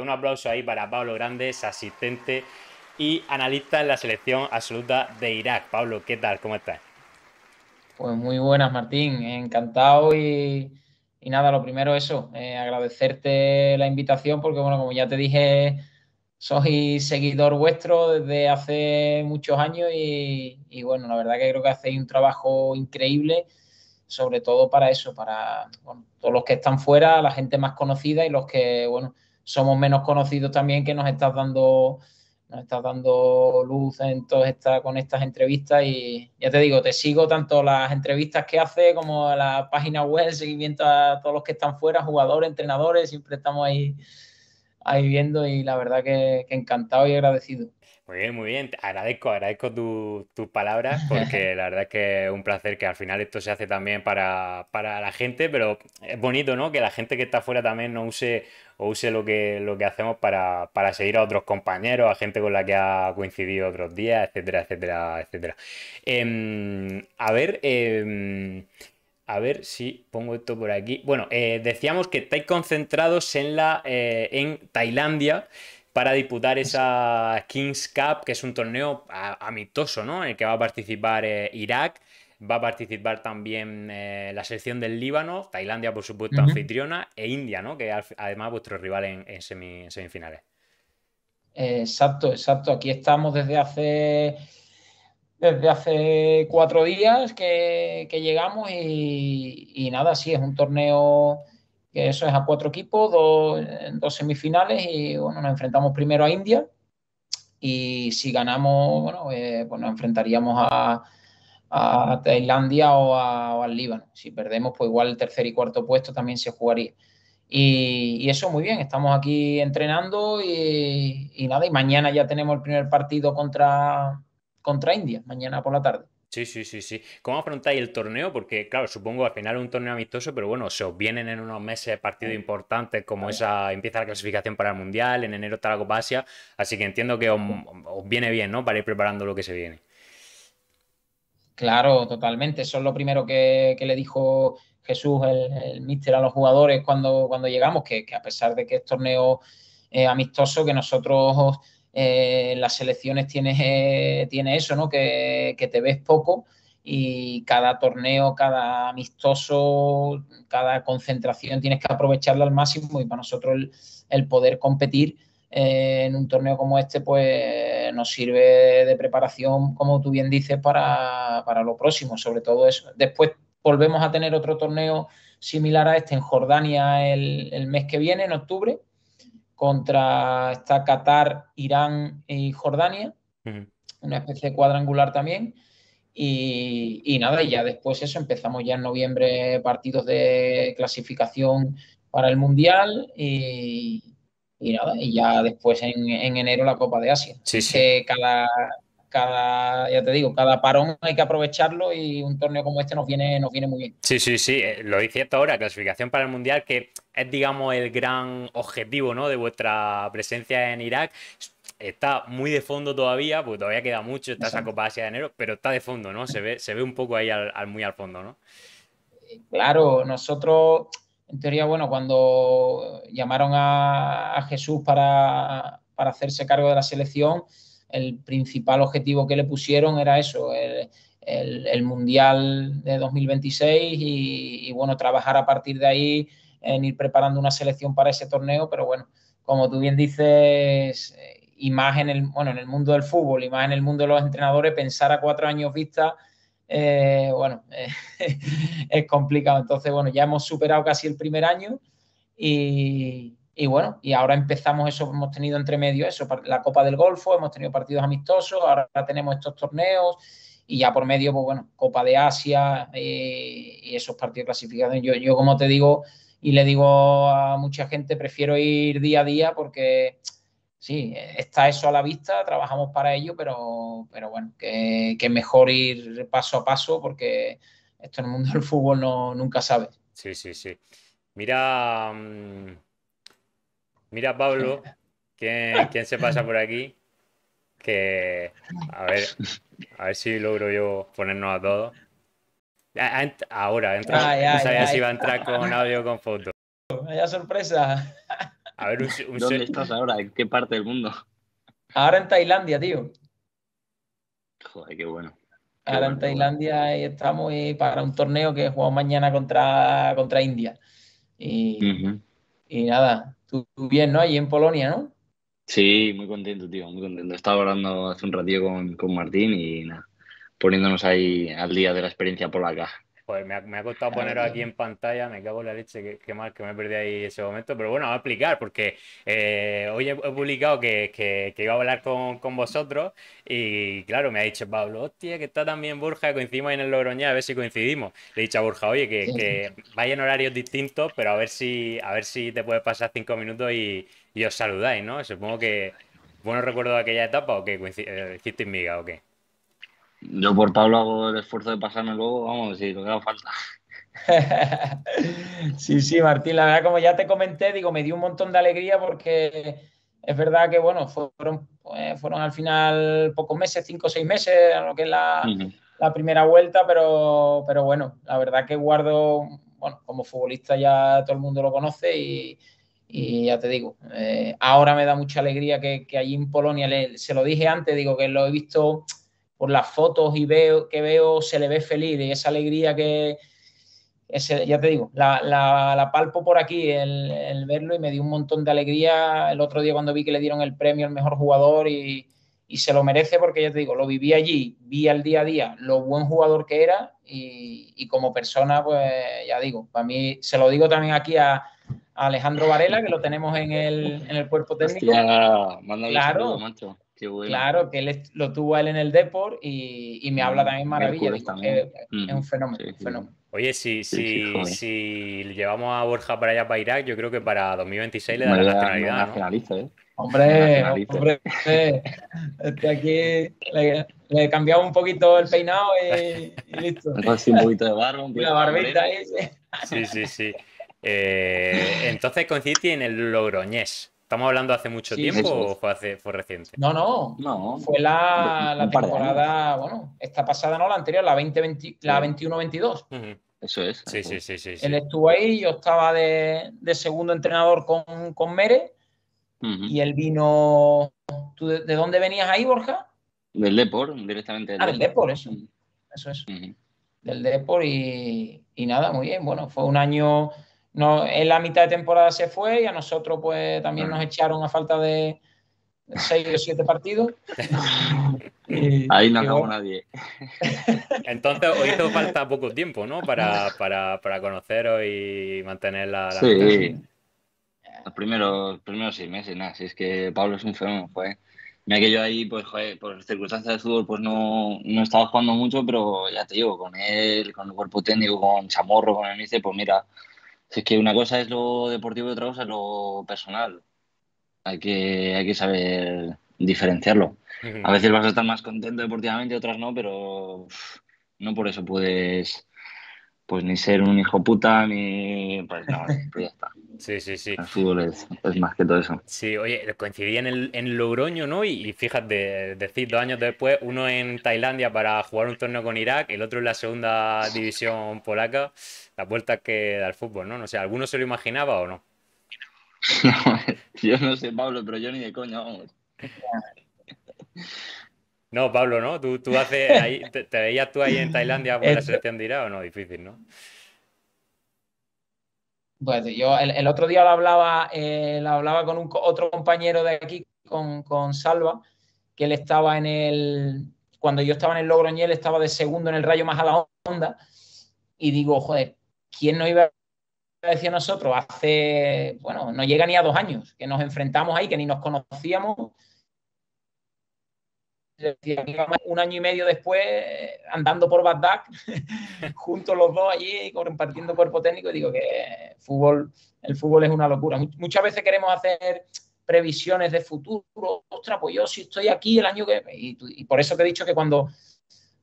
Un aplauso ahí para Pablo Grandes, asistente y analista en la selección absoluta de Irak. Pablo, ¿qué tal? ¿Cómo estás? Pues muy buenas, Martín. Encantado y, nada, lo primero eso, eh, agradecerte la invitación porque, bueno, como ya te dije, soy seguidor vuestro desde hace muchos años y, bueno, la verdad que creo que hacéis un trabajo increíble, sobre todo para eso, para todos los que están fuera, la gente más conocida y los que, bueno, somos menos conocidos también, que nos estás dando, nos estás dando luz en con estas entrevistas. Y ya te digo, te sigo tanto las entrevistas que hace como la página web, seguimiento a todos los que están fuera, jugadores, entrenadores, siempre estamos ahí, ahí viendo y la verdad que encantado y agradecido. Muy bien, muy bien. Agradezco, agradezco tus palabras porque la verdad es que es un placer que al final esto se hace también para, la gente, pero es bonito, ¿no? Que la gente que está afuera también no use o use lo que, lo que hacemos para, seguir a otros compañeros, a gente con la que ha coincidido otros días, etcétera, etcétera, etcétera. Em, a ver, em, a ver si pongo esto por aquí. Bueno, eh, decíamos que estáis concentrados en, la, eh, en Tailandia para disputar esa Kings Cup, que es un torneo amistoso, ¿no? En el que va a participar eh, Irak, va a participar también eh, la selección del Líbano, Tailandia, por supuesto, anfitriona, e India, ¿no? Que además es vuestro rival en, semifinales. Exacto, exacto. Aquí estamos desde hace desde hace cuatro días que, llegamos y, y, nada, sí, es un torneo que eso es a cuatro equipos, dos, dos semifinales y bueno, nos enfrentamos primero a India y si ganamos, bueno, eh, pues nos enfrentaríamos a, Tailandia o, al Líbano. Si perdemos, pues igual el tercer y cuarto puesto también se jugaría. Y, eso muy bien, estamos aquí entrenando y, y, nada, y mañana ya tenemos el primer partido contra, contra India, mañana por la tarde. Sí, sí, sí, ¿Cómo afrontáis el torneo? Porque, claro, supongo al final es un torneo amistoso, pero bueno, se os vienen en unos meses partidos mm. importantes como esa, empieza la clasificación para el Mundial, en enero está la Copa Asia, así que entiendo que os, viene bien, ¿no? Para ir preparando lo que se viene. Claro, totalmente. Eso es lo primero que, le dijo Jesús, el, míster, a los jugadores cuando, cuando llegamos, que, a pesar de que es torneo eh, amistoso, que nosotros en eh, las selecciones tienes, eh, tiene eso, ¿no? Que, te ves poco y cada torneo, cada amistoso, cada concentración tienes que aprovecharla al máximo y para nosotros el, poder competir eh, en un torneo como este pues nos sirve de preparación, como tú bien dices, para, para lo próximo, sobre todo eso. Después volvemos a tener otro torneo similar a este en Jordania el, el mes que viene, en octubre, contra está Qatar, Irán y Jordania, una especie de cuadrangular también. Y, y, ya después eso, empezamos ya en noviembre partidos de clasificación para el Mundial y, nada, y ya después en, enero la Copa de Asia. Sí, sí cada, ya te digo, cada parón hay que aprovecharlo y un torneo como este nos viene, nos viene muy bien. Sí, sí, sí, eh, lo dice ahora, clasificación para el Mundial, que es, digamos, el gran objetivo ¿no? de vuestra presencia en Irak. Está muy de fondo todavía, porque todavía queda mucho, está esa Copa Asia de enero, pero está de fondo, ¿no? Se ve, se ve un poco ahí al, muy al fondo, ¿no? Claro, nosotros, en teoría, bueno, cuando llamaron a, Jesús para, para hacerse cargo de la selección, el principal objetivo que le pusieron era eso, el, Mundial de 2026 y, bueno, trabajar a partir de ahí en ir preparando una selección para ese torneo, pero bueno, como tú bien dices, y eh, más en el, bueno, en el mundo del fútbol y más en el mundo de los entrenadores, pensar a cuatro años vista, eh, bueno, es complicado. Entonces, bueno, ya hemos superado casi el primer año y, y bueno, y ahora empezamos eso, hemos tenido entre medio eso, la Copa del Golfo, hemos tenido partidos amistosos, ahora tenemos estos torneos y ya por medio, pues bueno, Copa de Asia eh, y esos partidos clasificados, Yo, yo, como te digo y le digo a mucha gente, prefiero ir día a día porque sí, está eso a la vista, trabajamos para ello, pero, pero bueno, que, es mejor ir paso a paso porque esto en el mundo del fútbol no, nunca sabe Sí, sí, sí. Mira... Mm, Mira, Pablo, ¿quién, se pasa por aquí? Que a ver, a ver si logro yo ponernos a todos. Ah, ah, ahora, entra, no sabía si iba a entrar con audio o con foto. Vaya sorpresa. A ¿Dónde estás ahora? ¿En qué parte del mundo? Ahora en Tailandia, tío. Joder, qué bueno. ahora en Tailandia estamos eh, para un torneo que jugado mañana contra, contra India. Y, y nada, Tú bien, ¿no? Allí en Polonia, ¿no? Sí, muy contento, tío, muy contento. Estaba hablando hace un ratito con, con Martín y poniéndonos ahí al día de la experiencia polaca me ha, costado poneros aquí en pantalla, me cago en la leche, qué, mal que me perdí ahí ese momento, pero bueno, voy a explicar, porque eh, hoy he, publicado que, que, iba a hablar con, vosotros y claro, me ha dicho Pablo, hostia, que está también Burja, coincidimos en el Logroñá, a ver si coincidimos. Le he dicho a Burja, oye, que, en horarios distintos, pero a ver si, a ver si te puedes pasar cinco minutos y, os saludáis, ¿no? Supongo que, bueno, recuerdo de aquella etapa o que eh, hicisteis miga o qué. Yo por Pablo hago el esfuerzo de pasarme luego, vamos, si lo que haga falta. sí, sí, Martín, la verdad, como ya te comenté, digo, me dio un montón de alegría porque es verdad que, bueno, fueron, pues, fueron al final pocos meses, cinco o seis meses, lo que es la, primera vuelta, pero, pero bueno, la verdad que guardo, bueno, como futbolista ya todo el mundo lo conoce y, ya te digo, eh, ahora me da mucha alegría que, que allí en Polonia, se lo dije antes, digo que lo he visto por las fotos y veo que veo, se le ve feliz y esa alegría que, ese, ya te digo, la, palpo por aquí, el, verlo y me dio un montón de alegría el otro día cuando vi que le dieron el premio al mejor jugador y, se lo merece porque ya te digo, lo viví allí, vi al día a día lo buen jugador que era y, como persona, pues ya digo, para mí se lo digo también aquí a, Alejandro Varela, que lo tenemos en el, en el cuerpo técnico. claro, Claro, que él lo tuvo él en el Deport y, me habla mm, también maravilla. Es, un eh, mm, fenómeno. Oye, si, llevamos a Borja para allá para Irak, yo creo que para 2026 le dará la nacionalidad. ¿eh? Hombre, hombre, este aquí le, he cambiado un poquito el peinado y, listo. Entonces, un poquito de barba, un la barbita ahí. Sí, sí, sí. Eh, entonces coincidí en el Logroñés. ¿Estamos hablando hace mucho tiempo o fue, reciente? No, no, no fue la, temporada, bueno, esta pasada no, la anterior, la la 21-22. Eso es. Sí, sí, sí, sí, Él estuvo ahí, yo estaba de, segundo entrenador con, con Mere y él vino... ¿Tú de, dónde venías ahí, Borja? Del Depor, directamente. Del ah, del Depor, eso. Eso es. Del Depor y, y nada, muy bien. Bueno, fue un año no, en la mitad de temporada se fue y a nosotros pues también ah. nos echaron a falta de seis o siete partidos. Ahí no acabó nadie. Entonces hoy hizo falta poco tiempo, ¿no? Para, para, conoceros y mantener la... sí. Los primeros, primeros meses, nada, si es que Pablo es un fenómeno, fue. Mira que yo ahí, pues, por circunstancias de fútbol, pues no, no, estaba jugando mucho, pero ya te digo, con él, con el cuerpo técnico, con Chamorro, con el Mice, pues mira, si es que una cosa es lo deportivo y otra cosa es lo personal. Hay que, hay que saber diferenciarlo. A veces vas a estar más contento deportivamente, otras no, pero no por eso puedes pues ni ser un hijo puta, ni. Pues no, pues ya está. Sí, sí, sí. El fútbol es, más que todo eso. Sí, oye, coincidí en, en Logroño, ¿no? Y, fíjate, decir dos años después, uno en Tailandia para jugar un torneo con Irak, el otro en la segunda división polaca las vueltas que da el fútbol, ¿no? No sé, ¿alguno se lo imaginaba o no? yo no sé, Pablo, pero yo ni de coña, vamos. No, Pablo, ¿no? Tú, tú haces te, veías tú ahí en Tailandia por la selección de o no, difícil, ¿no? Pues yo el, otro día lo hablaba, eh, hablaba con un, otro compañero de aquí, con, Salva, que él estaba en el. Cuando yo estaba en el Logroñel él estaba de segundo en el rayo más a la onda. Y digo, joder, ¿quién nos iba a decir a nosotros hace, bueno, no llega ni a dos años, que nos enfrentamos ahí, que ni nos conocíamos? un año y medio después andando por Bagdad, juntos los dos allí, compartiendo cuerpo técnico, y digo que fútbol, el fútbol es una locura. Muchas veces queremos hacer previsiones de futuro, ostras, pues yo si estoy aquí el año que... Y, y por eso te he dicho que cuando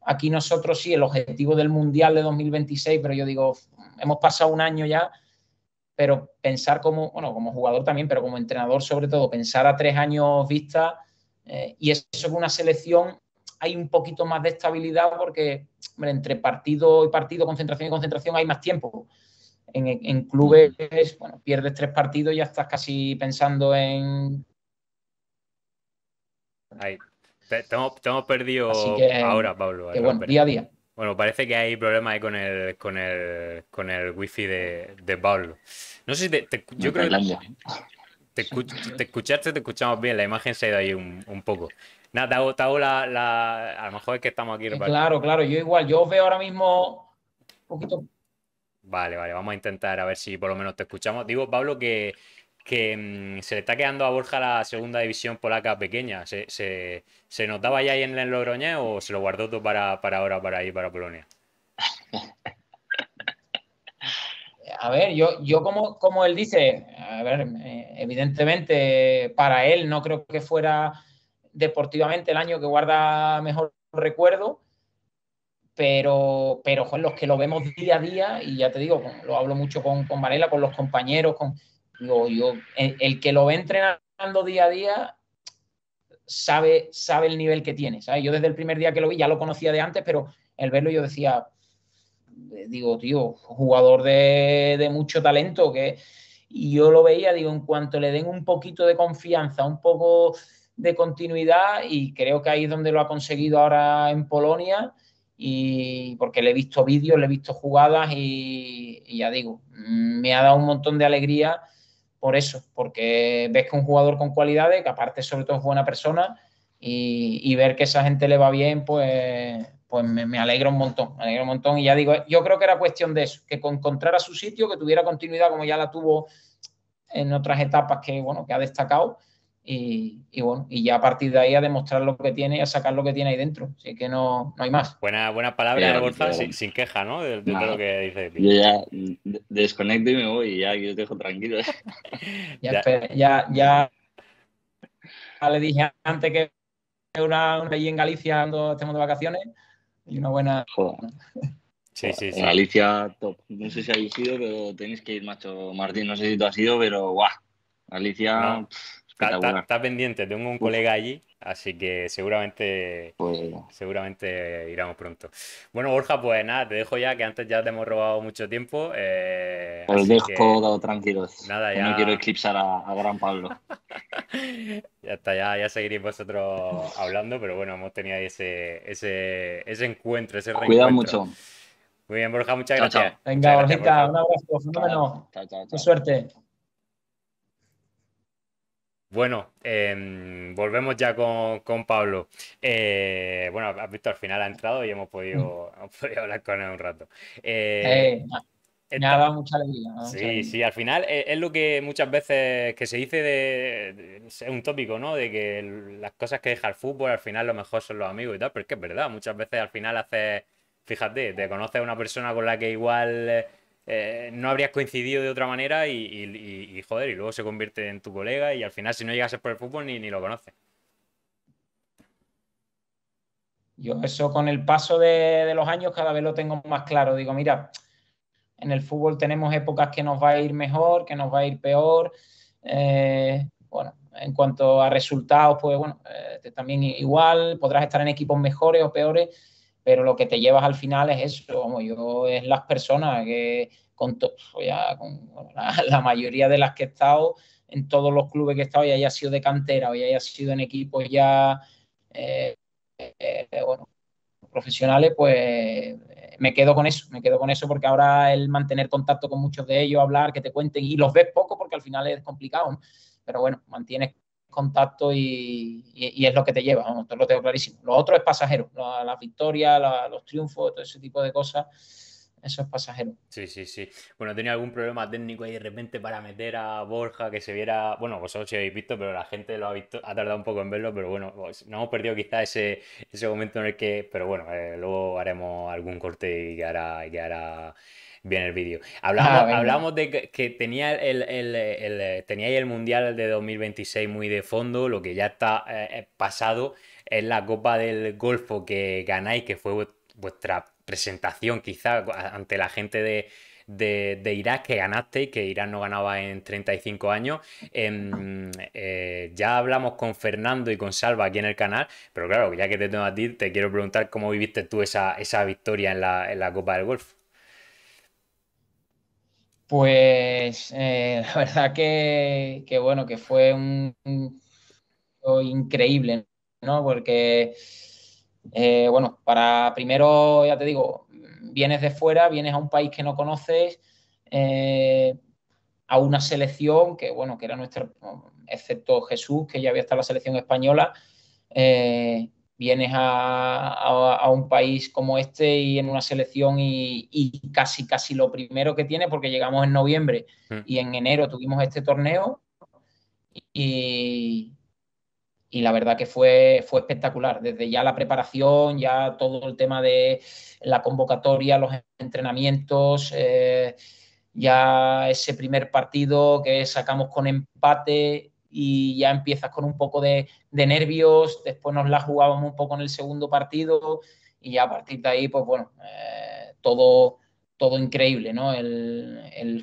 Aquí nosotros sí, el objetivo del Mundial de 2026, pero yo digo, hemos pasado un año ya, pero pensar como, bueno, como jugador también, pero como entrenador sobre todo, pensar a tres años vista eh, y eso que una selección hay un poquito más de estabilidad porque entre partido y partido, concentración y concentración hay más tiempo. En, clubes, bueno, pierdes tres partidos y ya estás casi pensando en... Ahí, te, hemos, perdido ahora, Pablo. bueno, día a día. Bueno, parece que hay problemas ahí con el, con el, wifi de, Pablo. No sé si ¿eh? te, escuchaste, te escuchamos bien. La imagen se ha ido ahí un, poco. Nada, te hago, la, A lo mejor es que estamos aquí. Eh, claro, claro. Yo igual, yo veo ahora mismo un poquito. Vale, vale. Vamos a intentar a ver si por lo menos te escuchamos. Digo, Pablo, que que mm, se le está quedando a Borja la segunda división polaca pequeña. ¿Se, notaba ya ahí en el o se lo guardó todo para, ahora, para ir para Polonia? A ver, yo, yo como, como él dice, eh, evidentemente para él no creo que fuera deportivamente el año que guarda mejor recuerdo, pero, pero los que lo vemos día a día, y ya te digo, lo hablo mucho con, con Varela, con los compañeros, con, yo, el, que lo ve entrenando día a día sabe, sabe el nivel que tiene. Yo desde el primer día que lo vi ya lo conocía de antes, pero el verlo yo decía, eh, digo, tío, jugador de, mucho talento, que y yo lo veía, digo, en cuanto le den un poquito de confianza, un poco de continuidad, y creo que ahí es donde lo ha conseguido ahora en Polonia, y porque le he visto vídeos, le he visto jugadas, y ya digo, me ha dado un montón de alegría por eso, porque ves que un jugador con cualidades, que aparte sobre todo es buena persona, y, ver que esa gente le va bien, pues, pues me, alegro alegra un montón, un montón. Y ya digo, yo creo que era cuestión de eso, que encontrara su sitio, que tuviera continuidad como ya la tuvo en otras etapas que, bueno, que ha destacado y, bueno, y ya a partir de ahí a demostrar lo que tiene y a sacar lo que tiene ahí dentro. Así que no, hay más. Buenas buena palabra, sin, queja, ¿no? De, lo que dice. Yo ya desconecto y me voy ya yo dejo tranquilo. ya, ya, ya, le dije antes que una, una allí en Galicia cuando estemos de vacaciones y una buena. Sí, sí, sí. Galicia top. No sé si habéis ido, pero tenéis que ir, macho. Martín, no sé si tú has ido, pero guau. Galicia. Está, pendiente, tengo un colega allí, así que seguramente, pues seguramente iremos pronto. Bueno, Borja, pues nada, te dejo ya, que antes ya te hemos robado mucho tiempo. Os eh, dejo todo tranquilos. Nada, No quiero eclipsar a, Gran Pablo. ya está, ya, ya seguiréis vosotros hablando, pero bueno, hemos tenido ese, ese, ese encuentro, ese Cuidado mucho. Muy bien, Borja, muchas gracias. Venga, un abrazo, fenómeno. Chao, suerte. Bueno, em, volvemos ya con, Pablo. Eh, bueno, has visto, al final ha entrado y hemos podido, mm. hablar con él un rato. me ha dado mucha alegría. Sí, sí, al final es, lo que muchas veces que se dice de, es un tópico, ¿no? De que las cosas que deja el fútbol al final lo mejor son los amigos y tal, pero es que es verdad, muchas veces al final haces, fíjate, te conoces a una persona con la que igual eh, no habrías coincidido de otra manera y, joder, y luego se convierte en tu colega y al final si no llegas a por el fútbol ni, lo conoces. Yo eso con el paso de, los años cada vez lo tengo más claro. Digo, mira, en el fútbol tenemos épocas que nos va a ir mejor, que nos va a ir peor. Eh, bueno, en cuanto a resultados, pues bueno, eh, también igual, podrás estar en equipos mejores o peores pero lo que te llevas al final es eso, como yo, es las personas que con, todo pues la, mayoría de las que he estado en todos los clubes que he estado, ya haya sido de cantera o ya haya sido en equipos ya eh, eh, profesionales, pues eh, me quedo con eso, me quedo con eso porque ahora el mantener contacto con muchos de ellos, hablar, que te cuenten y los ves poco porque al final es complicado, pero bueno, mantienes contacto y, es lo que te lleva, lo tengo clarísimo. Lo otro es pasajero, las la victorias, los triunfos, todo ese tipo de cosas, eso es pasajero. Sí, sí, sí. Bueno, tenía algún problema técnico ahí de repente para meter a Borja que se viera, bueno, vosotros sí habéis visto, pero la gente lo ha visto, ha tardado un poco en verlo, pero bueno, pues, no hemos perdido quizá ese, ese momento en el que, pero bueno, eh, luego haremos algún corte y que Y Bien el vídeo. Ah, hablamos, de que, que tenía el, el, el, el Mundial de 2026 muy de fondo, lo que ya está eh, eh, pasado es la Copa del Golfo que ganáis, que fue vuestra presentación quizá ante la gente de, Irak que ganaste que Irán no ganaba en 35 años. Em, eh, ya hablamos con Fernando y con Salva aquí en el canal, pero claro, ya que te tengo a ti, te quiero preguntar cómo viviste tú esa, esa victoria en la, en la Copa del Golfo. Pues eh, la verdad que, bueno, que fue un, increíble, ¿no? Porque, eh, bueno, para primero, ya te digo, vienes de fuera, vienes a un país que no conoces, eh, a una selección que, bueno, que era nuestra, excepto Jesús, que ya había estado en la selección española, vienes a, un país como este y en una selección y, casi, casi lo primero que tiene, porque llegamos en noviembre hmm. y en enero tuvimos este torneo y, y la verdad que fue, fue espectacular. Desde ya la preparación, ya todo el tema de la convocatoria, los entrenamientos, eh, ya ese primer partido que sacamos con empate y ya empiezas con un poco de, nervios, después nos la jugábamos un poco en el segundo partido y ya a partir de ahí, pues bueno, eh, todo, todo increíble, ¿no? El,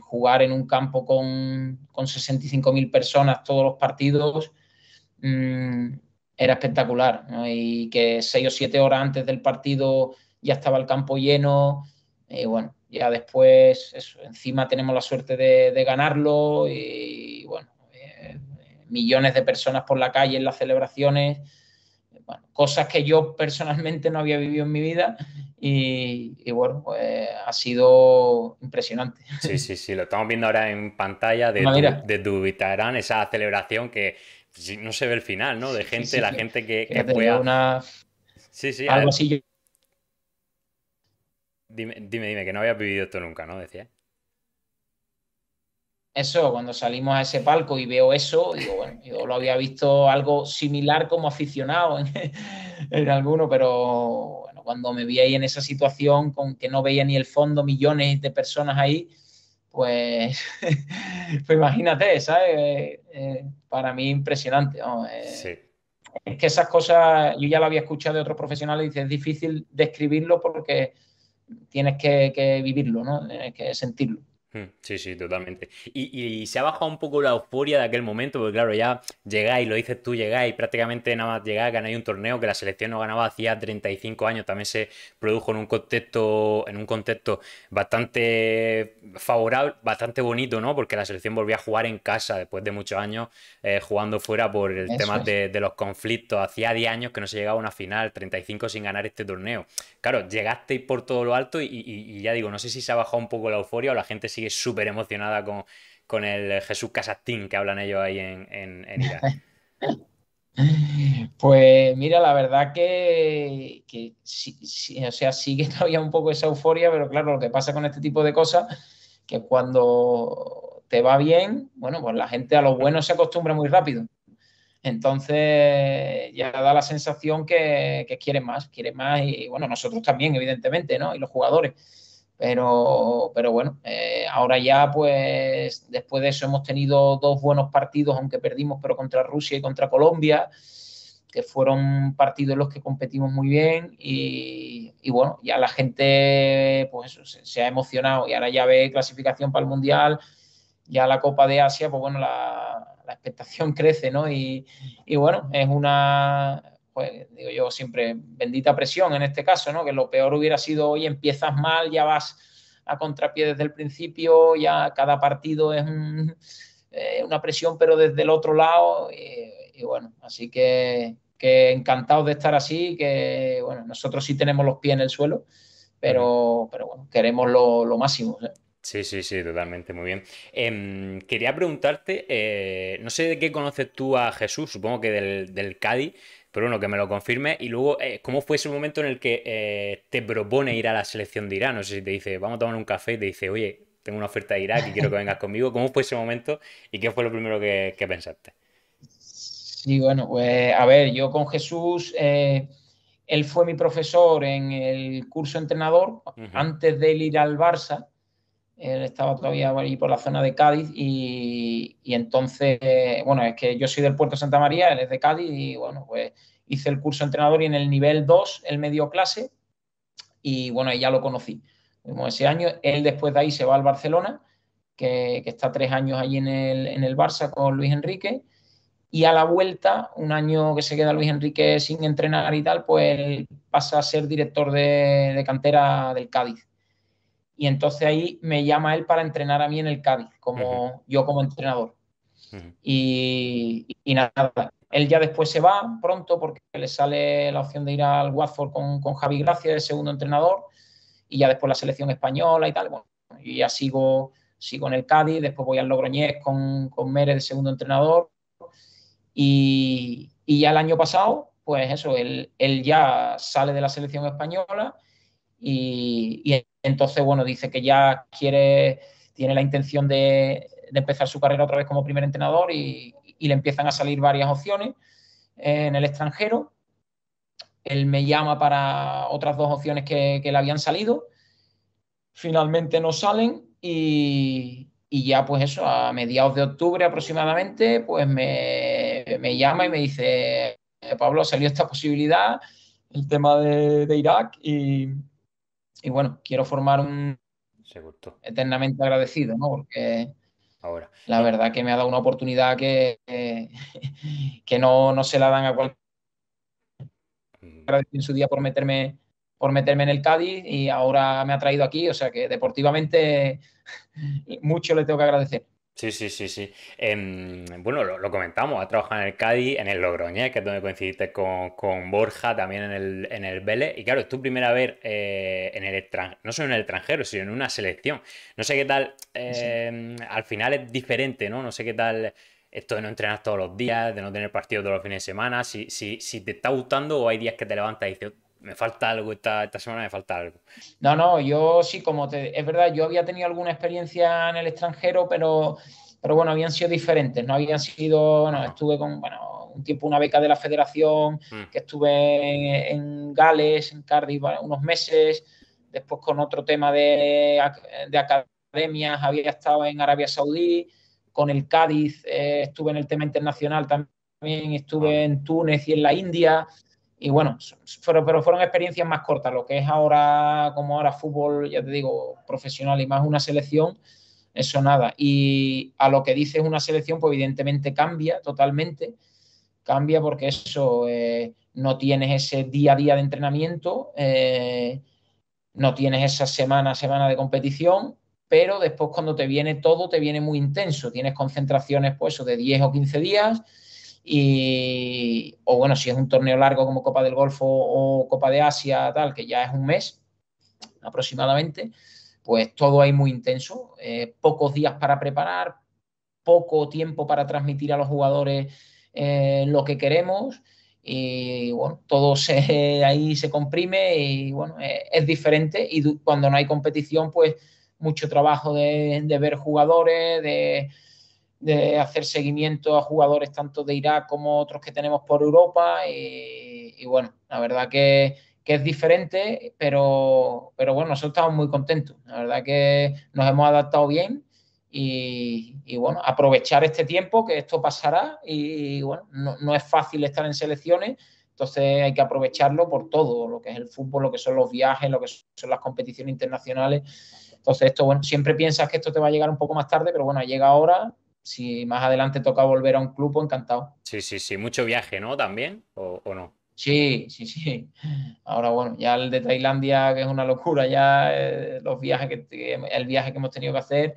jugar en un campo con, con 65.000 personas todos los partidos mm, era espectacular, ¿no? Y que seis o siete horas antes del partido ya estaba el campo lleno y bueno, ya después, eso, encima tenemos la suerte de ganarlo y bueno, millones de personas por la calle en las celebraciones, cosas que yo personalmente no había vivido en mi vida y, bueno, pues, ha sido impresionante. Sí, sí, sí, lo estamos viendo ahora en pantalla de, de esa celebración que pues, no se ve el final, ¿no? De gente, la gente que, fue Una... Sí, sí, algo así. Dime, dime, dime, que no habías vivido esto nunca, ¿no? Decía. Eso, cuando salimos a ese palco y veo eso, digo, bueno, yo lo había visto algo similar como aficionado en, alguno, pero bueno, cuando me vi ahí en esa situación con que no veía ni el fondo, millones de personas ahí, pues, pues imagínate, ¿sabes? Eh, eh, para mí impresionante. Eh, es que esas cosas, yo ya lo había escuchado de otros profesionales, dice, es difícil describirlo porque tienes que, que vivirlo, ¿no? Tienes que sentirlo. Mm, sí, sí, totalmente. Y, se ha bajado un poco la euforia de aquel momento, porque claro, ya llegáis, lo dices tú, llegáis, prácticamente nada más llegáis, ganáis un torneo que la selección no ganaba hacía 35 años, también se produjo en un contexto, en un contexto bastante favorable, bastante bonito, ¿no? Porque la selección volvía a jugar en casa después de muchos años eh, jugando fuera por el tema de, los conflictos. Hacía 10 años que no se llegaba a una final, 35 sin ganar este torneo. Claro, llegasteis por todo lo alto y, y ya digo, no sé si se ha bajado un poco la euforia o la gente sigue súper emocionada con, con el Jesús Casastín que hablan ellos ahí en, Pues mira, la verdad que, que sí, o sea, sigue todavía un poco esa euforia, pero claro, lo que pasa con este tipo de cosas, que cuando te va bien, bueno, pues la gente a lo bueno se acostumbra muy rápido. Entonces ya da la sensación que, que más, quiere más y bueno, nosotros también, evidentemente, ¿no? Y los jugadores pero, pero bueno, eh, ahora ya pues después de eso hemos tenido dos buenos partidos, aunque perdimos, pero contra Rusia y contra Colombia, que fueron partidos en los que competimos muy bien y, bueno, ya la gente pues se, ha emocionado y ahora ya ve clasificación para el Mundial, ya la Copa de Asia, pues bueno, la, la expectación crece, ¿no? y bueno, es una, pues digo yo siempre, bendita presión en este caso, ¿no? Que lo peor hubiera sido hoy empiezas mal, ya vas a contrapié desde el principio, ya cada partido es eh, una presión, pero desde el otro lado, y, bueno, así que, que encantados de estar así, que bueno, nosotros sí tenemos los pies en el suelo, pero, pero bueno, queremos lo, máximo. ¿sí? Sí, sí, totalmente, muy bien. Em, quería preguntarte, eh, no sé de qué conoces tú a Jesús, supongo que del, del Cádiz, pero uno que me lo confirme. Y luego, eh, ¿cómo fue ese momento en el que eh, te propone ir a la selección de Irán? No sé si te dice, vamos a tomar un café y te dice, oye, tengo una oferta de Irak y quiero que vengas conmigo. ¿Cómo fue ese momento y qué fue lo primero que, pensaste? Sí, bueno, pues a ver, yo con Jesús, eh, él fue mi profesor en el curso entrenador antes de ir al Barça. Él estaba todavía ahí por la zona de Cádiz y, entonces, bueno, es que yo soy del puerto Santa María, él es de Cádiz y bueno, pues hice el curso entrenador y en el nivel 2 el medio clase y bueno, ahí ya lo conocí. Ese año, él después de ahí se va al Barcelona, que, está tres años allí en el, en Barça con Luis Enrique y a la vuelta, un año que se queda Luis Enrique sin entrenar y tal, pues pasa a ser director de cantera del Cádiz y entonces ahí me llama él para entrenar a mí en el Cádiz, como yo como entrenador. y, nada, él ya después se va pronto porque le sale la opción de ir al Watford con, Javi Gracia, el segundo entrenador, y ya después la selección española y tal. Bueno, y ya sigo, sigo en el Cádiz, después voy al Logroñés con, con Mere, el segundo entrenador. Y, y ya el año pasado, pues eso, él, él ya sale de la selección española y, entonces, bueno, dice que ya quiere, tiene la intención de, empezar su carrera otra vez como primer entrenador y, le empiezan a salir varias opciones en el extranjero. Él me llama para otras dos opciones que, le habían salido. Finalmente no salen y, ya pues eso, a mediados de octubre aproximadamente, pues me, llama y me dice, eh, Pablo, salió esta posibilidad, el tema de, de Irak y, y bueno, quiero formar un eternamente agradecido, ¿no? Porque Ahora. la verdad que me ha dado una oportunidad que, que, no, se la dan a cualquier mm. en su día por meterme por meterme en el Cádiz y ahora me ha traído aquí, o sea que deportivamente mucho le tengo que agradecer. Sí, sí, sí, sí. Em, bueno, lo, comentamos, ha trabajado en el Cádiz, en el Logroñés, que es donde coincidiste con, Borja, también en el, en el Vélez. Y claro, es tu primera vez eh, en el extranjero, no solo en el extranjero, sino en una selección. No sé qué tal, em, al final es diferente, ¿no? No sé qué tal esto de no entrenar todos los días, de no tener partidos todos los fines de semana, si, si, si te está gustando o hay días que te levantas y dices, me falta algo, esta, esta, semana me falta algo. No, no, yo sí, como te... Es verdad, yo había tenido alguna experiencia en el extranjero, pero, pero bueno, habían sido diferentes, no habían sido, estuve con, bueno, un tiempo una beca de la federación, mm. que estuve en, Gales, en Cardiff, unos meses, después con otro tema de, de academias, había estado en Arabia Saudí, con el Cádiz eh, estuve en el tema internacional también, estuve en Túnez y en la India. Y bueno, pero, pero fueron experiencias más cortas. Lo que es ahora, como ahora fútbol, ya te digo, profesional y más una selección, eso nada. Y a lo que dices una selección, pues evidentemente cambia totalmente. Cambia porque eso eh, no tienes ese día a día de entrenamiento, eh, no tienes esa semana a semana de competición, pero después cuando te viene todo, te viene muy intenso. Tienes concentraciones, pues, de 10 o 15 días y, o bueno, si es un torneo largo como Copa del Golfo o Copa de Asia, tal, que ya es un mes aproximadamente, pues todo ahí muy intenso, eh, pocos días para preparar, poco tiempo para transmitir a los jugadores eh, lo que queremos y bueno, todo se, ahí se comprime y bueno, eh, es, diferente y cuando no hay competición, pues mucho trabajo de ver jugadores, de de hacer seguimiento a jugadores tanto de Irak como otros que tenemos por Europa. Eh, y, bueno, la verdad que, es diferente, pero, pero bueno, nosotros estamos muy contentos. La verdad que nos hemos adaptado bien. Y, bueno, aprovechar este tiempo, que esto pasará, y, bueno, no es fácil estar en selecciones, entonces hay que aprovecharlo por todo, lo que es el fútbol, lo que son los viajes, lo que son las competiciones internacionales. Entonces esto, bueno, siempre piensas que esto te va a llegar un poco más tarde, pero bueno, llega ahora si más adelante toca volver a un club, pues encantado. Sí, sí, sí, mucho viaje, ¿no? También, o, no. Sí, sí, sí. Ahora, bueno, ya el de Tailandia, que es una locura, ya eh, los viajes el viaje que hemos tenido que hacer.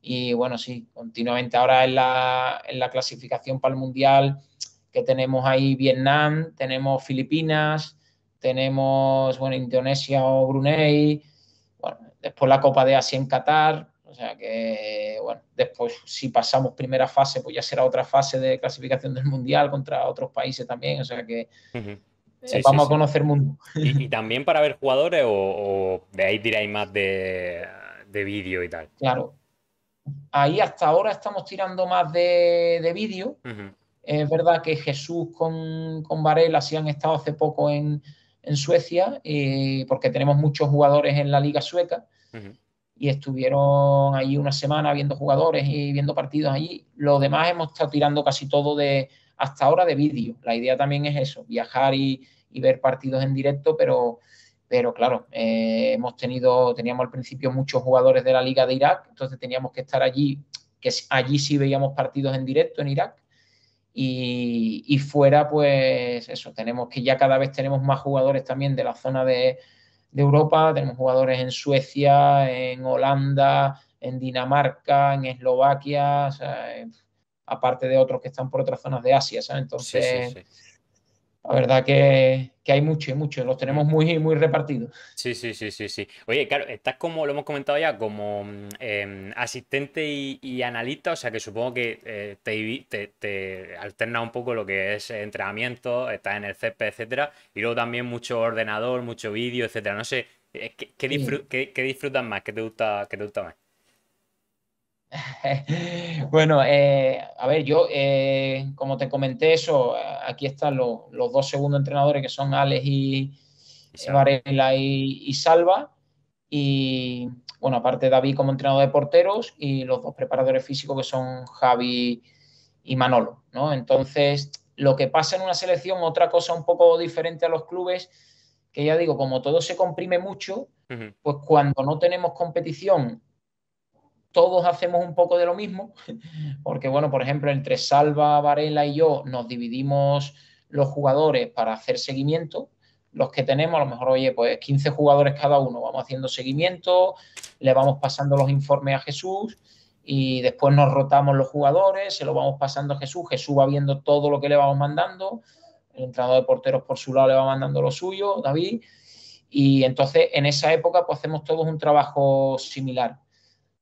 Y bueno, sí, continuamente ahora en la, en la clasificación para el Mundial, que tenemos ahí Vietnam, tenemos Filipinas, tenemos, bueno, Indonesia o Brunei, bueno, después la Copa de Asia en Qatar, o sea que, bueno, después si pasamos primera fase, pues ya será otra fase de clasificación del Mundial contra otros países también. O sea que eh, vamos a conocer mundo. ¿Y, también para ver jugadores o, de ahí diréis más de, vídeo y tal? Claro. Ahí hasta ahora estamos tirando más de, vídeo. Es verdad que Jesús con, con Varela sí han estado hace poco en, en Suecia, y eh, porque tenemos muchos jugadores en la liga sueca y estuvieron allí una semana viendo jugadores y viendo partidos allí. Lo demás hemos estado tirando casi todo de hasta ahora de vídeo. La idea también es eso, viajar y, ver partidos en directo, pero, pero claro, eh, hemos tenido, teníamos al principio muchos jugadores de la Liga de Irak, entonces teníamos que estar allí, que allí sí veíamos partidos en directo en Irak. y fuera, pues eso, tenemos que ya cada vez tenemos más jugadores también de la zona de, de Europa, tenemos jugadores en Suecia, en Holanda, en Dinamarca, en Eslovaquia, aparte de otros que están por otras zonas de Asia, ¿sabes? Entonces, la verdad que, que hay muchos, muchos, los tenemos muy, muy repartidos. Sí, sí, sí, sí, sí. Oye, claro, estás como, lo hemos comentado ya, como em, asistente y, analista, o sea que supongo que eh, te, te, alterna un poco lo que es entrenamiento, estás en el césped, etcétera, y luego también mucho ordenador, mucho vídeo, etcétera. No sé, eh, ¿qué, qué, disfrutas más? ¿Qué te gusta, qué te gusta más? bueno, eh, a ver, yo, eh, como te comenté, eso, aquí están los, dos segundos entrenadores que son Alex eh, y, y, Salva. Y bueno, aparte David como entrenador de porteros y los dos preparadores físicos que son Javi y Manolo, ¿no? Entonces, lo que pasa en una selección, otra cosa un poco diferente a los clubes, que ya digo, como todo se comprime mucho, pues cuando no tenemos competición todos hacemos un poco de lo mismo, porque bueno, por ejemplo, entre Salva, Varela y yo nos dividimos los jugadores para hacer seguimiento. Los que tenemos, a lo mejor, oye, pues 15 jugadores cada uno, vamos haciendo seguimiento, le vamos pasando los informes a Jesús y después nos rotamos los jugadores, se lo vamos pasando a Jesús, Jesús va viendo todo lo que le vamos mandando, el entrenador de porteros por su lado le va mandando lo suyo, David, y entonces en esa época pues hacemos todos un trabajo similar.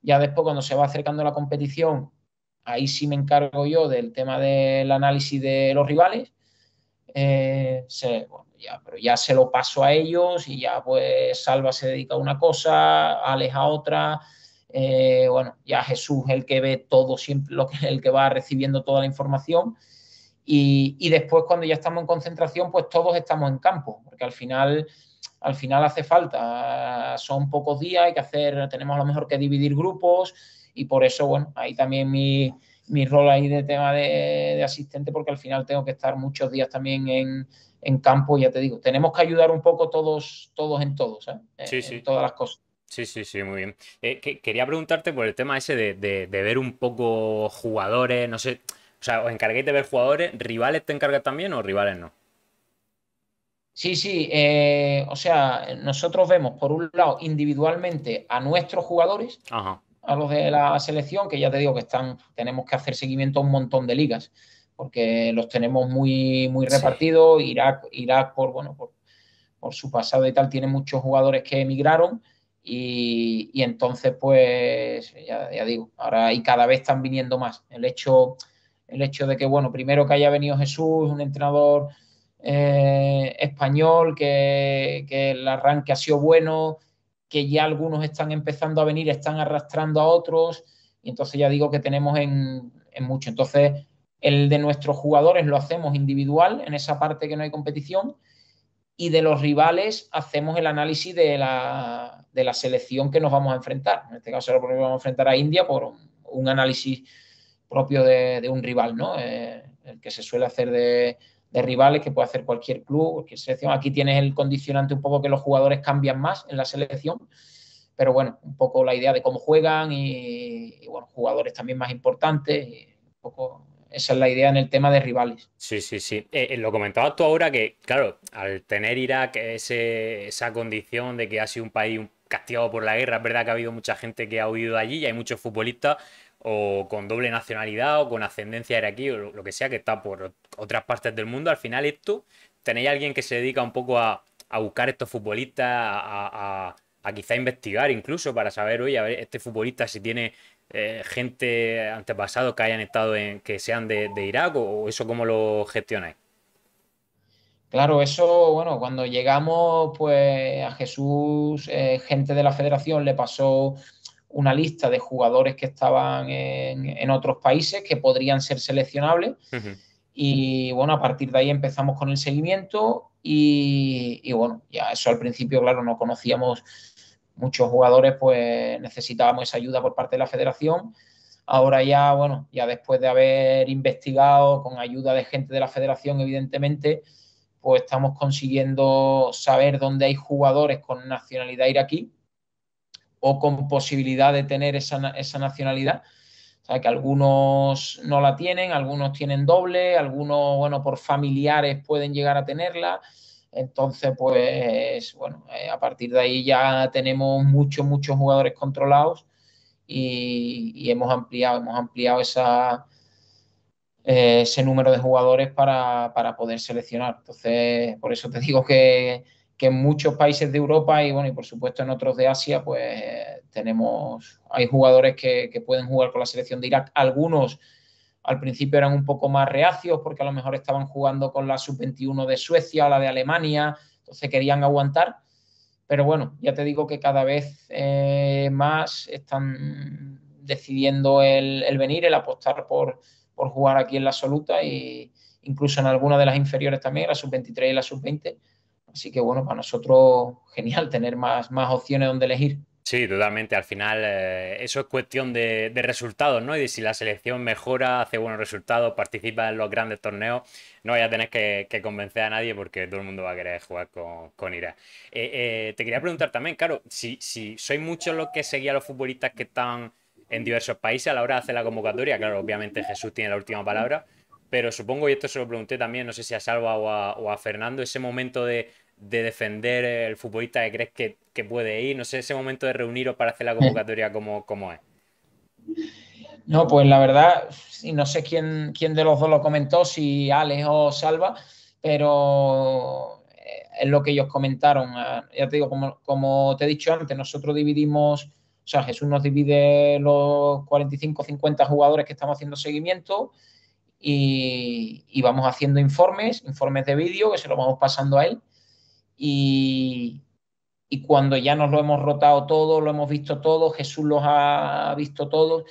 Ya después, cuando se va acercando la competición, ahí sí me encargo yo del tema del análisis de los rivales. Eh, ya, pero ya se lo paso a ellos y ya pues Salva se dedica a una cosa, Alex a otra. Eh, bueno, ya Jesús el que ve todo siempre, lo que, el que va recibiendo toda la información. Y, y, después cuando ya estamos en concentración, pues todos estamos en campo, porque al final al final hace falta. Son pocos días, hay que hacer, tenemos a lo mejor que dividir grupos y por eso, bueno, ahí también mi, rol ahí de tema de, asistente, porque al final tengo que estar muchos días también en, en campo, ya te digo, tenemos que ayudar un poco todos, todos en todos, ¿eh? todas las cosas. Sí, sí, sí, muy bien. Eh, quería preguntarte por el tema ese de, ver un poco jugadores, no sé, o sea, ¿os encarguéis de ver jugadores? ¿Rivales te encargas también o rivales no? Sí, sí, eh, o sea, nosotros vemos por un lado individualmente a nuestros jugadores, a los de la selección, que ya te digo que están, tenemos que hacer seguimiento a un montón de ligas, porque los tenemos muy, muy repartidos. Irak, Irak por, bueno, por, su pasado y tal, tiene muchos jugadores que emigraron. Y, entonces, pues, ya, ya, digo, ahora y cada vez están viniendo más. El hecho, el hecho de que, bueno, primero que haya venido Jesús, un entrenador eh, español, que, el arranque ha sido bueno, que ya algunos están empezando a venir, están arrastrando a otros, y entonces ya digo que tenemos en, mucho. Entonces, el de nuestros jugadores lo hacemos individual, en esa parte que no hay competición, y de los rivales hacemos el análisis de la, de la selección que nos vamos a enfrentar. En este caso, vamos a enfrentar a India por un, análisis propio de, un rival, ¿no? Eh, el que se suele hacer de, de rivales que puede hacer cualquier club, cualquier selección. Aquí tienes el condicionante un poco que los jugadores cambian más en la selección, pero bueno, un poco la idea de cómo juegan y, bueno, jugadores también más importantes, poco esa es la idea en el tema de rivales. Sí, sí, sí. Eh, eh, lo comentabas tú ahora que, claro, al tener Irak esa condición de que ha sido un país castigado por la guerra, es verdad que ha habido mucha gente que ha huido allí y hay muchos futbolistas o con doble nacionalidad o con ascendencia iraquí o lo que sea que está por otras partes del mundo, al final esto, tenéis alguien que se dedica un poco a, buscar estos futbolistas, a, quizá investigar incluso para saber, oye, a ver, este futbolista si tiene eh, gente antepasado que hayan estado en, que sean de, Irak o, eso cómo lo gestionáis. Claro, eso, bueno, cuando llegamos, pues a Jesús, eh, gente de la federación le pasó una lista de jugadores que estaban en, otros países que podrían ser seleccionables. Y bueno, a partir de ahí empezamos con el seguimiento y, y, bueno, ya eso al principio, claro, no conocíamos muchos jugadores, pues necesitábamos esa ayuda por parte de la federación. Ahora ya, bueno, ya después de haber investigado con ayuda de gente de la federación, evidentemente, pues estamos consiguiendo saber dónde hay jugadores con nacionalidad iraquí o con posibilidad de tener esa, nacionalidad. O sea, que algunos no la tienen, algunos tienen doble, algunos, bueno, por familiares pueden llegar a tenerla. Entonces, pues, bueno, eh, a partir de ahí ya tenemos muchos, muchos jugadores controlados y, hemos ampliado, hemos ampliado eh, ese número de jugadores para, para poder seleccionar. Entonces, por eso te digo que, que en muchos países de Europa y bueno, y por supuesto en otros de Asia, pues tenemos, hay jugadores que, pueden jugar con la selección de Irak. Algunos al principio eran un poco más reacios porque a lo mejor estaban jugando con la sub-21 de Suecia o la de Alemania, entonces querían aguantar. Pero bueno, ya te digo que cada vez eh, más están decidiendo el, venir, el apostar por, por jugar aquí en la absoluta e incluso en alguna de las inferiores también, la sub-23 y la sub-20 Así que bueno, para nosotros genial tener más, más opciones donde elegir. Sí, totalmente. Al final eh, eso es cuestión de, resultados, ¿no? Y de si la selección mejora, hace buenos resultados, participa en los grandes torneos, no vaya a tener que, convencer a nadie porque todo el mundo va a querer jugar con, con eh, eh, te quería preguntar también, claro, si, si sois muchos los que seguía a los futbolistas que están en diversos países a la hora de hacer la convocatoria, claro, obviamente Jesús tiene la última palabra, pero supongo, y esto se lo pregunté también, no sé si a Salva o a Fernando, ese momento de de defender el futbolista que crees que, puede ir? No sé, ese momento de reuniros para hacer la eh. convocatoria, ¿cómo, es? No, pues la verdad, y no sé quién, quién de los dos lo comentó, si Alex o Salva, pero eh, es lo que ellos comentaron. Ah, ya te digo, como, te he dicho antes, nosotros dividimos, o sea, Jesús nos divide los 45, 50 jugadores que estamos haciendo seguimiento y, y vamos haciendo informes, informes de vídeo que se lo vamos pasando a él y, cuando ya nos lo hemos rotado todo, lo hemos visto todo, Jesús los ha visto todos,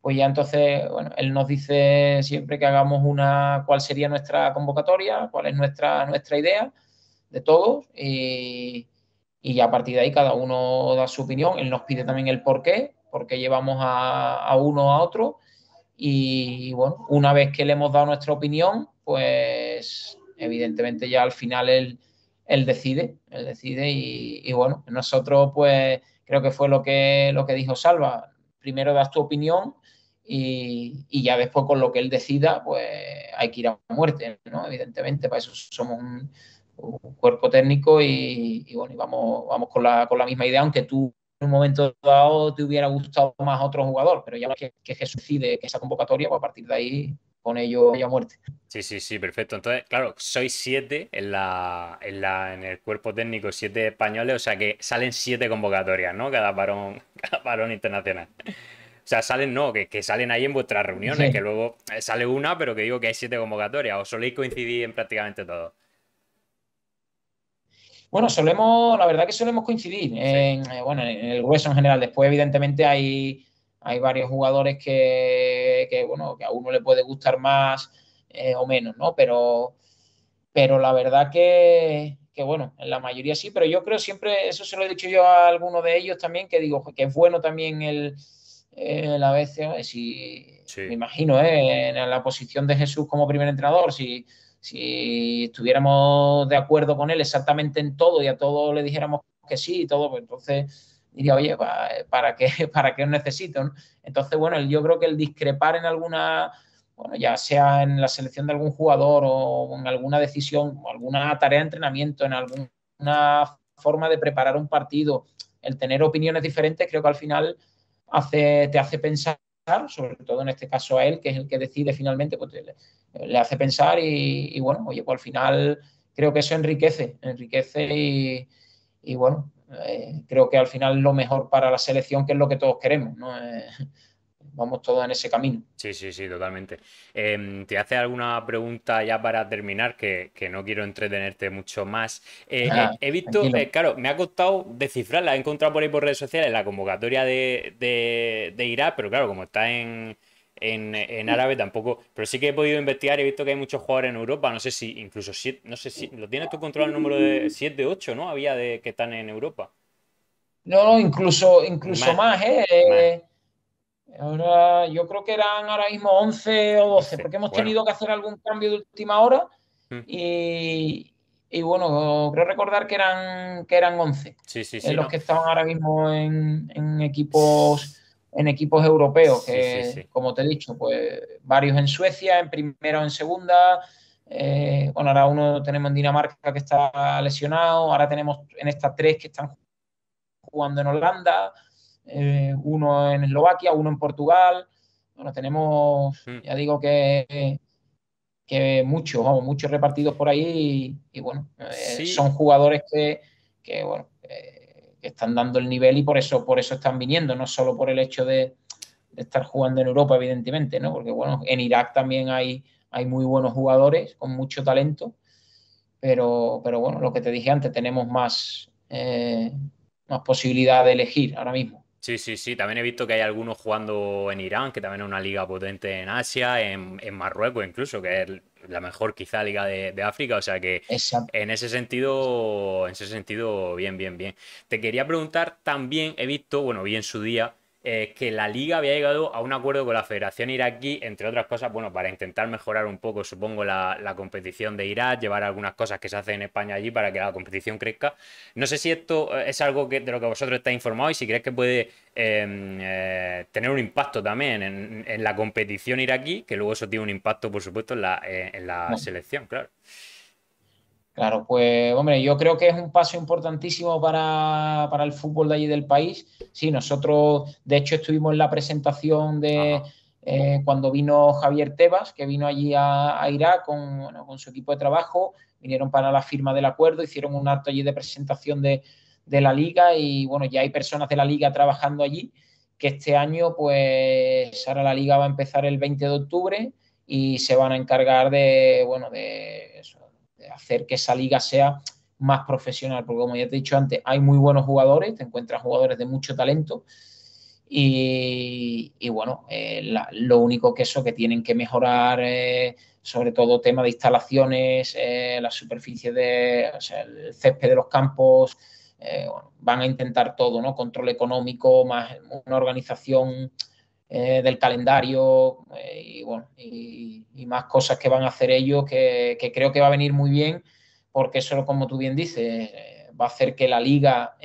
pues ya entonces, Él nos dice siempre que hagamos una, cuál sería nuestra convocatoria, cuál es nuestra, nuestra idea de todos, y, a partir de ahí cada uno da su opinión, Él nos pide también el por qué, por qué llevamos a, a uno a otro, y bueno, una vez que le hemos dado nuestra opinión, pues evidentemente ya al final Él él decide, él decide y, bueno, nosotros pues creo que fue lo que, lo que dijo Salva, primero das tu opinión y, ya después con lo que él decida pues hay que ir a muerte, ¿no? Evidentemente, para eso somos un, cuerpo técnico y, bueno, vamos, vamos con, la, con la misma idea, aunque tú en un momento dado te hubiera gustado más otro jugador, pero ya que, que Jesús decide que esa convocatoria, pues a partir de ahí con ello, a muerte. Sí, sí, sí, perfecto. Entonces, claro, sois siete en, la, en, el cuerpo técnico, siete españoles, o sea que salen siete convocatorias, ¿no? Cada varón, cada varón internacional. O sea, salen, no, que, que salen ahí en vuestras reuniones, que luego eh, sale una, pero que digo que hay siete convocatorias, o soléis coincidir en prácticamente todo. Bueno, solemos, la verdad que solemos coincidir, en, eh, bueno, en el grueso en general. Después, evidentemente, hay, hay varios jugadores que que, bueno, que a uno le puede gustar más eh, o menos, ¿no? Pero, pero la verdad que, bueno, en la mayoría sí, pero yo creo siempre, eso se lo he dicho yo a alguno de ellos también, que digo, que es bueno también el, el eh, si, me imagino, eh, en la posición de Jesús como primer entrenador, si, estuviéramos de acuerdo con él exactamente en todo y a todo le dijéramos que sí y todo, pues entonces diría, oye, ¿para qué, para necesito? Entonces, bueno, yo creo que el discrepar en alguna, bueno, ya sea en la selección de algún jugador o en alguna decisión, o alguna tarea de entrenamiento, en alguna forma de preparar un partido, el tener opiniones diferentes, creo que al final hace, te hace pensar sobre todo en este caso a él, que es el que decide finalmente, pues le, hace pensar y, bueno, oye, pues al final creo que eso enriquece, enriquece y, y bueno, eh, creo que al final lo mejor para la selección, que es lo que todos queremos, ¿no? Eh, vamos todos en ese camino. Sí, sí, sí, totalmente. Em, te hace alguna pregunta ya para terminar, que, no quiero entretenerte mucho más. Eh, he, visto, claro, me ha costado descifrarla, he encontrado por ahí por redes sociales la convocatoria de, de, de Irak, pero claro, como está en, en, árabe tampoco, pero sí que he podido investigar y he visto que hay muchos jugadores en Europa, no sé si incluso, si, no sé si, ¿lo tienes tú controlado el número de 7, 8, no? Había de que están en Europa. No, incluso, incluso eh, más, ¿eh? Ahora, yo creo que eran ahora mismo 11 o 12, porque hemos tenido que hacer algún cambio de última hora mm. y, bueno, creo recordar que eran, que eran 11 sí, sí, sí, los que estaban ahora mismo en equipos en equipos europeos, que como te he dicho, pues varios en Suecia, en primero o en segunda. Eh, bueno, ahora uno tenemos en Dinamarca que está lesionado, ahora tenemos en estas tres que están jugando en Holanda, eh, uno en Eslovaquia, uno en Portugal. Bueno, tenemos, hmm. ya digo que, que muchos, vamos, muchos repartidos por ahí y, bueno, eh, son jugadores que, que bueno, están dando el nivel y por eso, por eso están viniendo, no solo por el hecho de, estar jugando en Europa, evidentemente, ¿no? Porque bueno, en Irak también hay, hay muy buenos jugadores con mucho talento, pero, pero bueno, lo que te dije antes, tenemos más, eh, más posibilidad de elegir ahora mismo. Sí, sí, sí. También he visto que hay algunos jugando en Irán, que también es una liga potente en Asia, en, en Marruecos incluso, que es la mejor quizá liga de, África, o sea que en ese sentido, en ese sentido, bien, bien, bien. Te quería preguntar también, he visto, bueno, vi en su día eh, que la liga había llegado a un acuerdo con la Federación Iraquí, entre otras cosas, bueno, para intentar mejorar un poco, supongo, la, competición de Irak, llevar algunas cosas que se hacen en España allí para que la competición crezca. No sé si esto eh, es algo que, de lo que vosotros estáis informados y si creéis que puede em, eh, tener un impacto también en, la competición iraquí, que luego eso tiene un impacto, por supuesto, en la, en la selección, claro. Claro, pues hombre, yo creo que es un paso importantísimo para, el fútbol de allí del país. Sí, nosotros de hecho estuvimos en la presentación de eh, cuando vino Javier Tebas, que vino allí a, Irak con, su equipo de trabajo, vinieron para la firma del acuerdo, hicieron un acto allí de presentación de, de la liga y bueno, ya hay personas de la liga trabajando allí, que este año pues ahora la liga va a empezar el 20 de octubre y se van a encargar de, bueno, de hacer que esa liga sea más profesional, porque como ya te he dicho antes, hay muy buenos jugadores, te encuentras jugadores de mucho talento y, bueno, eh, lo único que eso que tienen que mejorar, eh, sobre todo tema de instalaciones, eh, la superficie de, el césped de los campos, van a intentar todo, ¿no? Control económico, más una organización eh, del calendario eh, y, más cosas que van a hacer ellos que, creo que va a venir muy bien porque eso, como tú bien dices, eh, va a hacer que la liga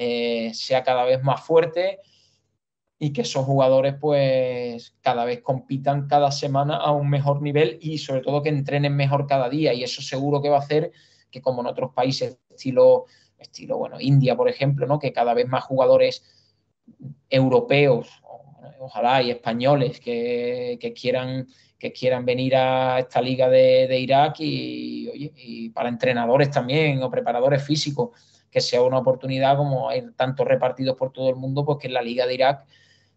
sea cada vez más fuerte y que esos jugadores pues cada vez compitan cada semana a un mejor nivel y sobre todo que entrenen mejor cada día y eso seguro que va a hacer que como en otros países estilo estilo bueno India por ejemplo no que cada vez más jugadores europeos ojalá, y españoles que, quieran, que quieran venir a esta liga de, Irak y, para entrenadores también o preparadores físicos, que sea una oportunidad como hay tantos repartidos por todo el mundo, pues que en la liga de Irak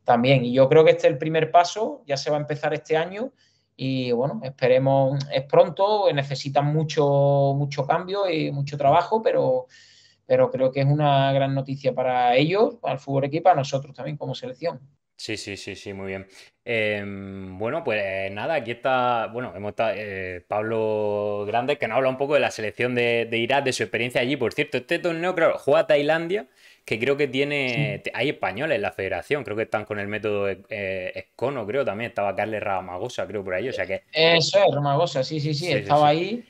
también. Y yo creo que este es el primer paso, ya se va a empezar este año y bueno, esperemos, es pronto, necesitan mucho, mucho cambio y mucho trabajo, pero, pero creo que es una gran noticia para ellos, para el fútbol equipo, a nosotros también como selección. Sí, sí, sí, sí, muy bien. Em, bueno, pues eh, nada, aquí está, bueno, hemos estado, eh, Pablo Grande, que nos habla un poco de la selección de, Irak, de su experiencia allí. Por cierto, este torneo, claro, juega Tailandia, que creo que tiene, hay españoles en la federación, creo que están con el método eh, Escono, creo también, estaba Carles Ramagosa, creo, por ahí, o sea que... Eso es, Ramagosa, sí, sí, sí, estaba ahí.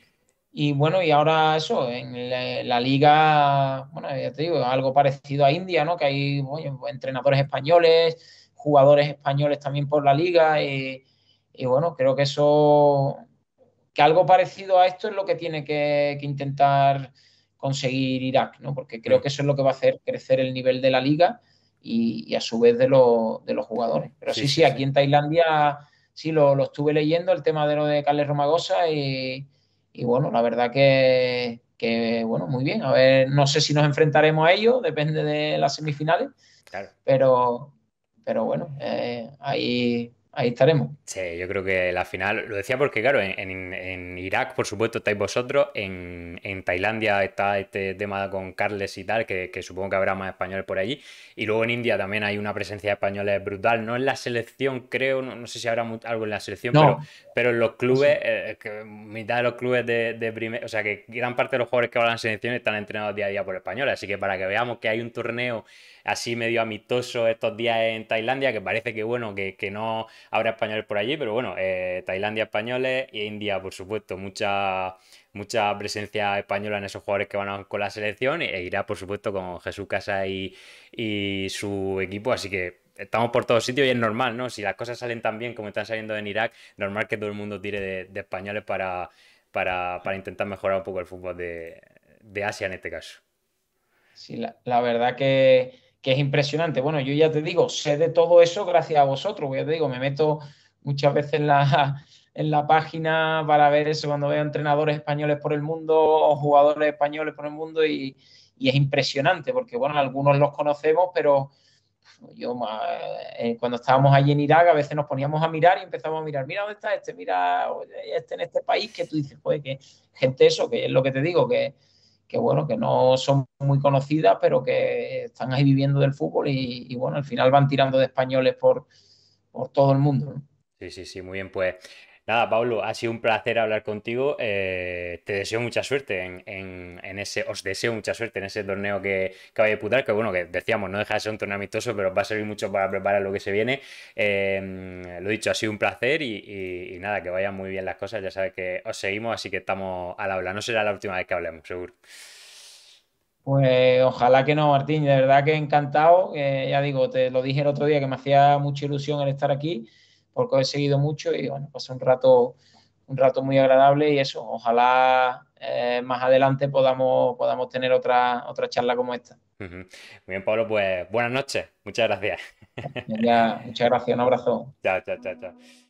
Y bueno, y ahora eso, en la, liga, bueno, ya te digo, algo parecido a India, ¿no? Que hay entrenadores españoles jugadores españoles también por la liga. Eh, y, bueno, creo que eso, que algo parecido a esto es lo que tiene que, intentar conseguir Irak, ¿no? Porque creo que eso es lo que va a hacer crecer el nivel de la liga y, a su vez de, de los jugadores. Pero sí, sí, aquí en Tailandia sí lo, estuve leyendo, el tema de lo de Carles Romagosa y, y bueno, la verdad que, bueno, muy bien. A ver, no sé si nos enfrentaremos a ello depende de las semifinales. Claro. Pero, pero bueno, eh, ahí, ahí estaremos. Sí, yo creo que la final, lo decía porque claro, en, Irak por supuesto estáis vosotros, en, Tailandia está este tema con Carles y tal, que, supongo que habrá más españoles por allí, y luego en India también hay una presencia de españoles brutal, no en la selección creo, no, sé si habrá algo en la selección, pero pero los clubes, eh, mitad de los clubes de, primer, o sea que gran parte de los jugadores que van a la selección están entrenados día a día por españoles. Así que para que veamos que hay un torneo así medio amistoso estos días en Tailandia, que parece que bueno, que, no habrá españoles por allí, pero bueno, eh, Tailandia españoles e India, por supuesto, mucha, mucha presencia española en esos jugadores que van con la selección e irá, por supuesto, con Jesús Casa y, y su equipo. Así que estamos por todos sitios y es normal, ¿no? Si las cosas salen tan bien como están saliendo en Irak, normal que todo el mundo tire de, españoles para, para, intentar mejorar un poco el fútbol de, Asia en este caso. Sí, la, verdad que, es impresionante. Bueno, yo ya te digo, sé de todo eso gracias a vosotros. Ya te digo, me meto muchas veces en la, página para ver eso cuando veo entrenadores españoles por el mundo o jugadores españoles por el mundo y es impresionante porque, bueno, algunos los conocemos, pero yo eh, cuando estábamos allí en Irak a veces nos poníamos a mirar y empezamos a mirar, mira dónde está este, mira este en este país, que tú dices, joder, que gente eso, que es lo que te digo, que, bueno, que no son muy conocidas, pero que están ahí viviendo del fútbol y, bueno, al final van tirando de españoles por, por todo el mundo. Sí, sí, sí, muy bien, pues Nada, Pablo, ha sido un placer hablar contigo. Eh, te deseo mucha suerte en, ese, os deseo mucha suerte en ese torneo que, que vaya a disputar, que bueno, que decíamos, no deja de ser un torneo amistoso, pero va a servir mucho para preparar lo que se viene. Eh, lo dicho, ha sido un placer y, nada, que vayan muy bien las cosas. Ya sabes que os seguimos, así que estamos al habla. No será la última vez que hablemos, seguro. Pues ojalá que no, Martín. De verdad que encantado. Eh, ya digo, te lo dije el otro día que me hacía mucha ilusión el estar aquí porque he seguido mucho y bueno, pasé pues un rato, un rato muy agradable y eso, ojalá eh, más adelante podamos, podamos tener otra, otra charla como esta. Muy bien, Pablo, pues buenas noches, muchas gracias. muchas gracias, un abrazo. chao, chao, chao.